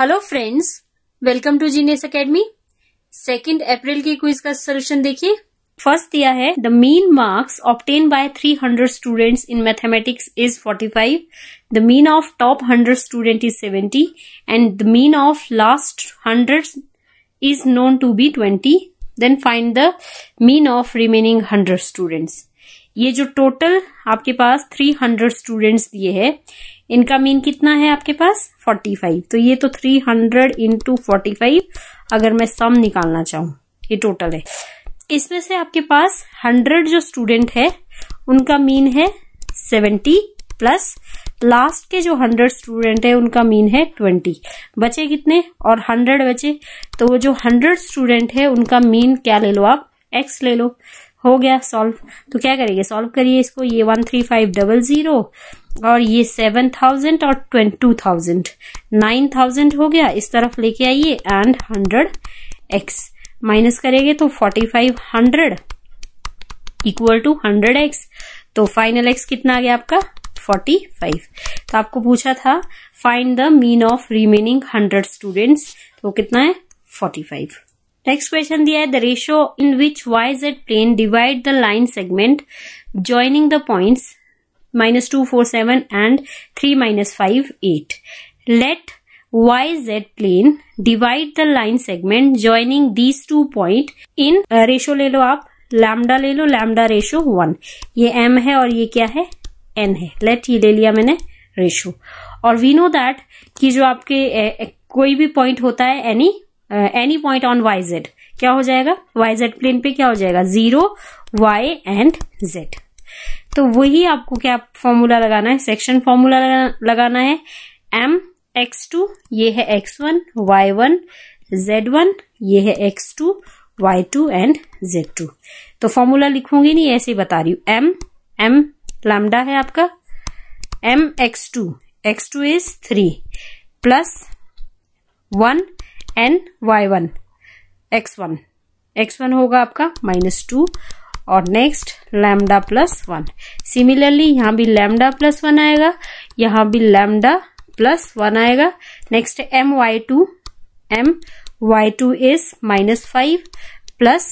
hello friends welcome to genius academy second April की quiz का solution देखिए first दिया है the mean marks obtained by 300 students in mathematics is 45 the mean of top 100 student is 70 and the mean of last 100 is known to be 20 then find the mean of remaining 100 students ये जो total आपके पास 300 students दिए हैं इनका mean कितना है आपके पास 45 तो ये तो 300 हंड्रेड इंटू अगर मैं सम निकालना चाहूँ ये टोटल है इसमें से आपके पास 100 जो स्टूडेंट है उनका मीन है 70 प्लस लास्ट के जो 100 स्टूडेंट है उनका मीन है 20 बचे कितने और 100 बचे तो वो जो 100 स्टूडेंट है उनका मीन क्या ले लो आप एक्स ले लो हो गया सॉल्व तो क्या करेंगे सॉल्व करिए इसको ये one three five double zero और ये सेवन थाउजेंड और twenty two thousand nine thousand हो गया इस तरफ लेके आइए एंड हंड्रेड एक्स माइनस करेंगे तो forty five hundred equal to hundred x तो फाइनल एक्स कितना आ गया आपका फोर्टी फाइव तो आपको पूछा था find the mean of remaining hundred students तो कितना है फोर्टी फाइव नेक्स्ट क्वेश्चन दिया है the ratio in which y z plane divide the line segment joining the points minus two four seven and three minus five eight let y z plane divide the line segment joining these two point in ratio ले लो आप lambda ले लो lambda ratio one ये M है और ये क्या है एन है लेट ये ले लिया मैंने रेशो और वी नो दैट कि जो आपके ए, uh, ए, uh, कोई भी पॉइंट होता है any any point on y z क्या हो जाएगा वाई जेड प्लेन पे क्या हो जाएगा जीरो वाई एंड जेड तो वही आपको क्या फॉर्मूला लगाना है सेक्शन फॉर्मूला लगाना है एम एक्स टू ये है x one y one z one ये है x two y two and z two तो फॉर्मूला लिखूंगी नहीं ऐसे ही बता रही हूँ एम एम लैम्डा है आपका M x two x two is three plus one n y one x one x one होगा आपका माइनस टू और next lambda plus one similarly यहाँ भी लैमडा प्लस वन आएगा यहाँ भी लैमडा प्लस वन आएगा next M y two M y two is minus five plus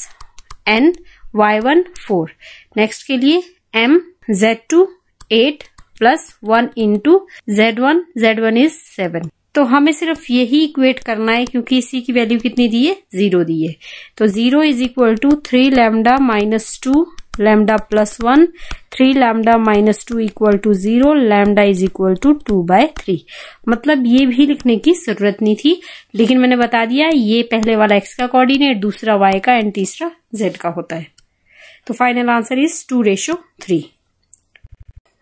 n y one four next के लिए M z two eight plus one into z one z one is seven तो हमें सिर्फ यही equate करना है क्योंकि इसी की वैल्यू कितनी दी है जीरो दी है तो zero is equal to three lambda minus two lambda plus one three lambda minus two equal to zero lambda is equal to two by three मतलब ये भी लिखने की जरूरत नहीं थी लेकिन मैंने बता दिया ये पहले वाला एक्स का कोऑर्डिनेट दूसरा वाई का एंड तीसरा जेड का होता है तो final answer is two ratio three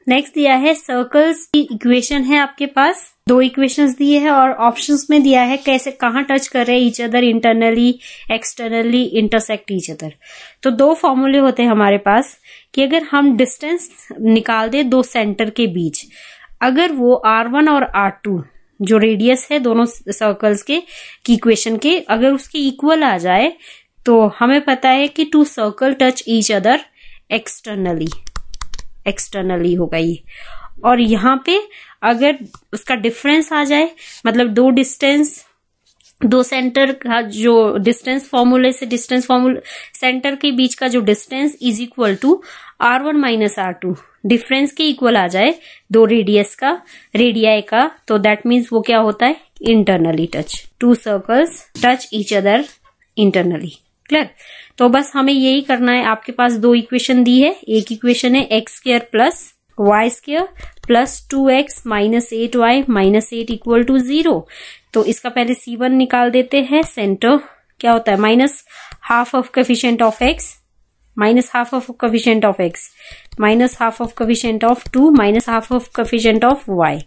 next दिया है सर्कल्स की इक्वेशन है आपके पास दो इक्वेशंस दिए हैं और ऑप्शंस में दिया है कैसे कहाँ टच कर रहे हैं each other internally externally intersect each other तो दो फॉर्मूले होते हैं हमारे पास कि अगर हम डिस्टेंस निकाल दे दो सेंटर के बीच अगर वो आर वन और आर टू जो रेडियस है दोनों सर्कल्स के इक्वेशन के अगर उसके इक्वल आ जाए तो हमें पता है कि two circle touch each other externally externally हो गई और यहाँ पे अगर उसका डिफरेंस आ जाए मतलब दो डिस्टेंस दो सेंटर का जो डिस्टेंस फॉर्मूले से डिस्टेंस फॉर्मूले सेंटर के बीच का जो distance is equal to r one minus r two difference के इक्वल आ जाए दो रेडियस का रेडियाई का तो दैट मीन्स वो क्या होता है internally touch two circles touch each other internally clear तो बस हमें यही करना है आपके पास दो इक्वेशन दी है एक इक्वेशन है x square plus y square plus two x minus eight y minus eight equal to zero तो इसका पहले सी वन निकाल देते हैं सेंटर क्या होता है minus half of coefficient of x minus half of coefficient of x minus half of coefficient of two minus half of coefficient of y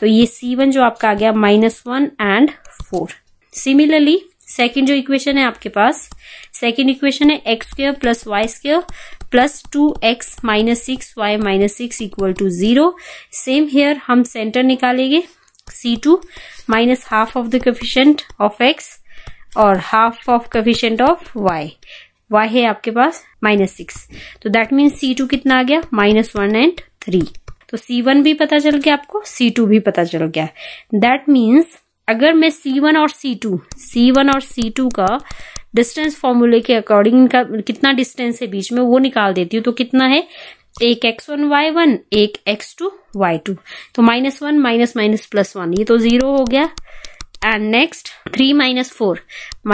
तो ये सी वन जो आपका आ गया minus one and four similarly second जो equation है आपके पास सेकेंड इक्वेशन है x square plus y square plus two x minus six y minus six equal to zero same here हम सेंटर निकालेंगे C two minus half of the coefficient of x और half of coefficient of y y है आपके पास minus six तो that means C two कितना आ गया माइनस वन एंड थ्री तो सी वन भी पता चल गया आपको सी टू भी पता चल गया दैट मीन्स अगर मैं C1 और C2 C1 और C2 का डिस्टेंस फॉर्मूले के अकॉर्डिंग इनका कितना डिस्टेंस है बीच में वो निकाल देती हूँ तो कितना है एक एक्स वन वाई वन एक एक्स टू वाई टू तो minus one minus minus plus one ये तो जीरो हो गया and next three minus four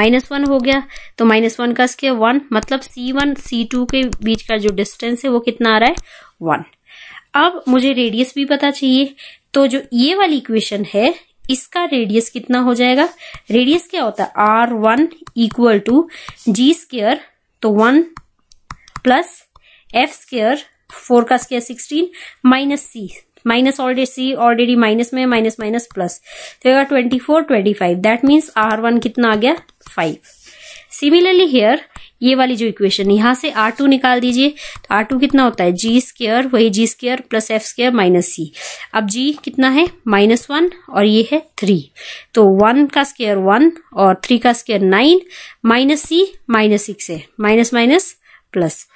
minus one हो गया तो माइनस वन का स्केयर वन मतलब सी वन सी टू के बीच का जो डिस्टेंस है वो कितना आ रहा है वन अब मुझे रेडियस भी पता चाहिए तो जो ये वाली इक्वेशन है इसका रेडियस कितना हो जाएगा रेडियस क्या होता है r one equal to g square तो one plus f square four का square sixteen minus c minus already c already minus में माइनस माइनस प्लस तो twenty four twenty five that means r one कितना आ गया five similarly here ये वाली जो इक्वेशन यहां से आर टू निकाल दीजिए तो आर टू कितना होता है जी स्केयर वही g square plus f square minus c अब जी कितना है माइनस वन और ये है थ्री तो वन का स्केयर वन और थ्री का square nine minus c minus six है माइनस माइनस प्लस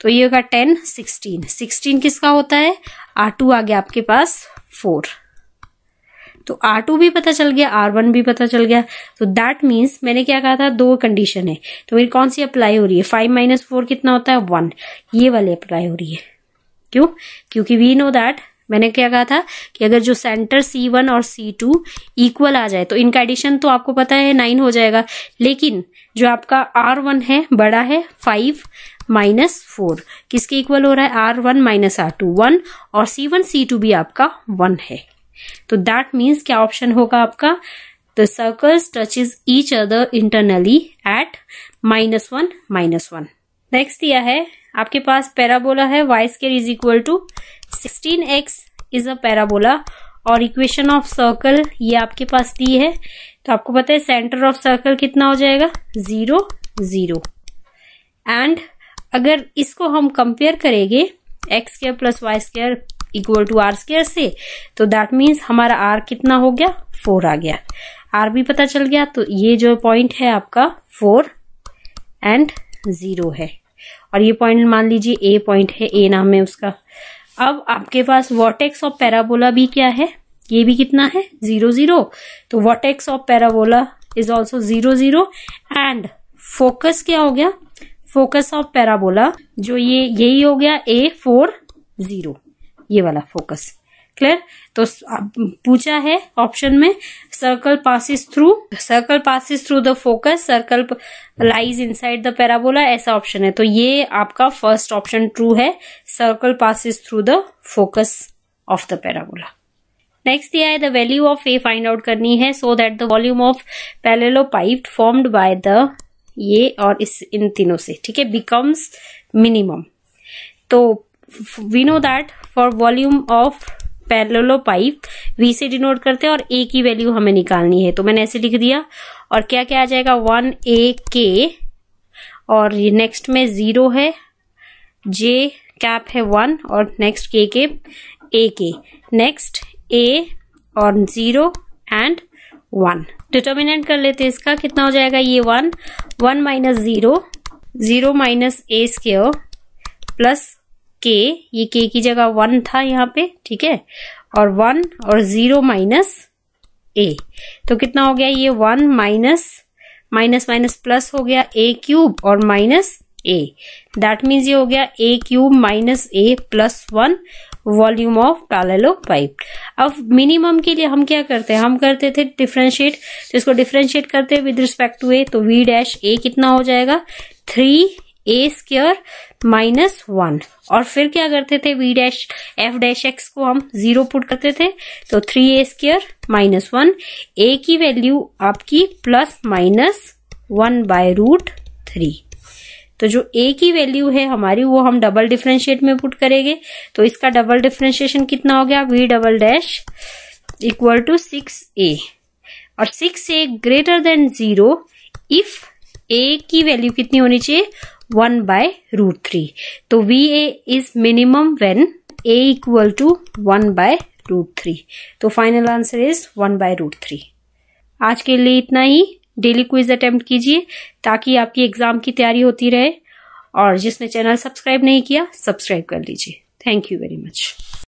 तो ये होगा टेन सिक्सटीन सिक्सटीन किसका होता है आर टू आ गया आपके पास फोर तो आर टू भी पता चल गया आर वन भी पता चल गया तो दैट मीन्स मैंने क्या कहा था दो कंडीशन है तो मेरी कौन सी अप्लाई हो रही है फाइव माइनस फोर कितना होता है वन ये वाली अप्लाई हो रही है क्यों क्योंकि वी नो दैट मैंने क्या कहा था कि अगर जो सेंटर सी वन और सी टू इक्वल आ जाए तो इनका एडिशन तो आपको पता है नाइन हो जाएगा लेकिन जो आपका आर वन है बड़ा है फाइव माइनस फोर किसके इक्वल हो रहा है r one minus r two one और सी वन सी टू भी आपका वन है तो दैट मीन्स क्या ऑप्शन होगा आपका the circles is each other internally at minus one minus one next दिया है आपके पास पैराबोला है y square is equal to sixteen x is a parabola और इक्वेशन ऑफ सर्कल ये आपके पास दी है तो आपको पता है सेंटर ऑफ सर्कल कितना हो जाएगा जीरो जीरो एंड अगर इसको हम कंपेयर करेंगे x square plus y square equal to r square से तो दैट मीन्स हमारा आर कितना हो गया फोर आ गया आर भी पता चल गया तो ये जो पॉइंट है आपका फोर एंड जीरो है और ये पॉइंट मान लीजिए ए पॉइंट है ए नाम है उसका अब आपके पास वॉटेक्स ऑफ पैराबोला भी क्या है ये भी कितना है जीरो जीरो तो vertex of parabola is also zero zero and focus क्या हो गया फोकस ऑफ पैराबोला जो ये यही हो गया ए फोर जीरो ये वाला फोकस क्लियर तो पूछा है ऑप्शन में circle passes through circle passes through the focus circle lies inside the parabola ऐसा ऑप्शन है तो ये आपका फर्स्ट ऑप्शन ट्रू है circle passes through the focus of the parabola next दिया है the value of a find out करनी है so that the volume of parallelepiped formed by the ये और इस इन तीनों से ठीक है बिकम्स मिनिमम तो we know that for volume of parallelepiped V से डिनोट करते हैं और ए की वैल्यू हमें निकालनी है तो मैंने ऐसे लिख दिया और क्या क्या आ जाएगा वन ए के और ये नेक्स्ट में जीरो है जे कैप है वन और नेक्स्ट के के ए के नेक्स्ट ए और जीरो एंड वन डिटर्मिनेंट कर लेते हैं इसका कितना हो जाएगा ये one one minus zero zero minus a square plus k ये के की जगह वन था यहाँ पे ठीक है और वन और जीरो माइनस ए तो कितना हो गया ये one minus minus minus plus हो गया ए क्यूब और माइनस ए दैट मीन्स ये हो गया a cube minus a plus one volume of parallelepiped अब मिनिमम के लिए हम क्या करते हैं हम करते थे डिफ्रेंशिएट तो इसको डिफ्रेंशिएट करते विद रिस्पेक्ट टू ए तो वी डैश ए कितना हो जाएगा three a square minus one और फिर क्या करते थे V dash f dash x को हम जीरो पुट करते थे तो three a square minus one a की वैल्यू आपकी plus minus one by root three तो जो ए की वैल्यू है हमारी वो हम डबल डिफ्रेंशिएट में पुट करेंगे तो इसका डबल डिफ्रेंशिएशन कितना हो गया V double dash equal to six a और six a greater than zero if a की वैल्यू कितनी होनी चाहिए वन बाय रूट थ्री तो V a is minimum when a equal to one by root three तो final answer is one by root three आज के लिए इतना ही डेली क्विज अटेम्प्ट कीजिए ताकि आपकी एग्जाम की तैयारी होती रहे और जिसने चैनल सब्सक्राइब नहीं किया सब्सक्राइब कर लीजिए थैंक यू वेरी मच